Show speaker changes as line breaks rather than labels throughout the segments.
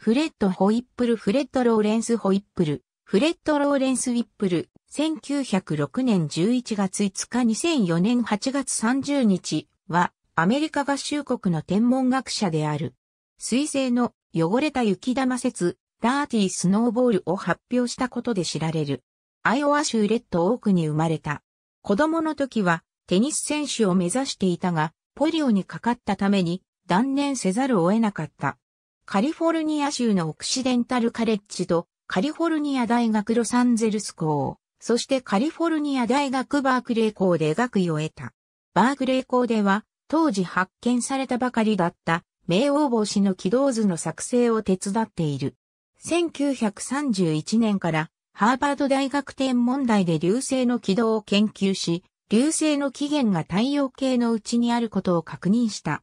フレッド・ホイップル・フレッド・ローレンス・ホイップル、フレッド・ローレンス・ウィップル、1906年11月5日2004年8月30日は、アメリカ合衆国の天文学者である。水星の汚れた雪玉説、ダーティースノーボールを発表したことで知られる。アイオワ州レッドオークに生まれた。子供の時はテニス選手を目指していたが、ポリオにかかったために断念せざるを得なかった。カリフォルニア州のオクシデンタルカレッジとカリフォルニア大学ロサンゼルス校、そしてカリフォルニア大学バークレー校で学位を得た。バークレー校では当時発見されたばかりだった冥王星の軌道図の作成を手伝っている。1931年からハーバード大学天文台で流星の軌道を研究し、流星の起源が太陽系の内にあることを確認した。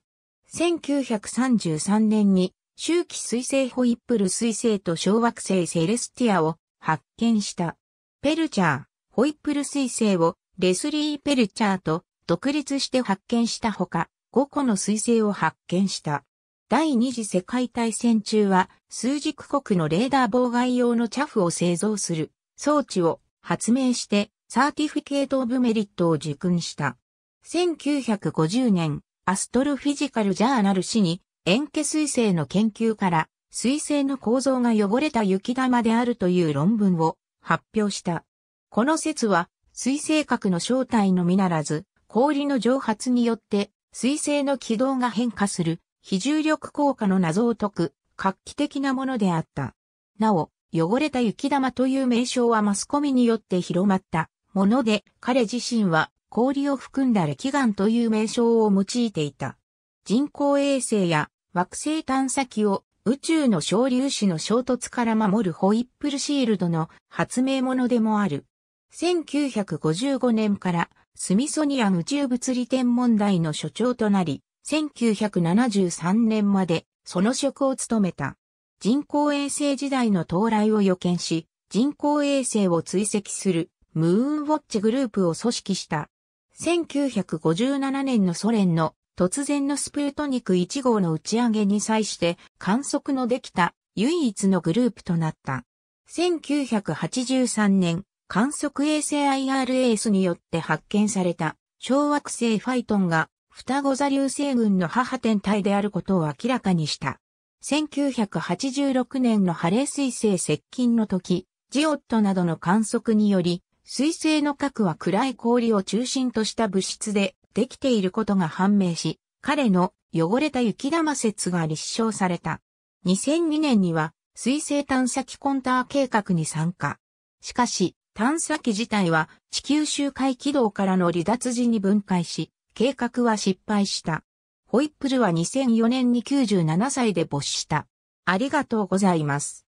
1933年に周期彗星ホイップル彗星と小惑星セレスティアを発見した。ペルチャー、ホイップル彗星をレスリー・ペルチャーと独立して発見したほか、5個の彗星を発見した。第二次世界大戦中は数軸国のレーダー妨害用のチャフを製造する装置を発明してサーティフィケート・オブ・メリットを受訓した。1950年、アストロフィジカル・ジャーナル氏に塩化水性の研究から、水性の構造が汚れた雪玉であるという論文を発表した。この説は、水性核の正体のみならず、氷の蒸発によって、水性の軌道が変化する、非重力効果の謎を解く、画期的なものであった。なお、汚れた雪玉という名称はマスコミによって広まったもので、彼自身は氷を含んだ歴岩という名称を用いていた。人工衛星や惑星探査機を宇宙の小粒子の衝突から守るホイップルシールドの発明者でもある。1955年からスミソニアン宇宙物理天文台の所長となり、1973年までその職を務めた。人工衛星時代の到来を予見し、人工衛星を追跡するムーンウォッチグループを組織した。1957年のソ連の突然のスプートニク1号の打ち上げに際して観測のできた唯一のグループとなった。1983年、観測衛星 IRS によって発見された小惑星ファイトンが双子座流星群の母天体であることを明らかにした。1986年のハレー彗星接近の時、ジオットなどの観測により、水星の核は暗い氷を中心とした物質で、できていることが判明し、彼の汚れた雪玉説が立証された。2002年には水星探査機コンター計画に参加。しかし、探査機自体は地球周回軌道からの離脱時に分解し、計画は失敗した。ホイップルは2004年に97歳で没した。ありがとうございます。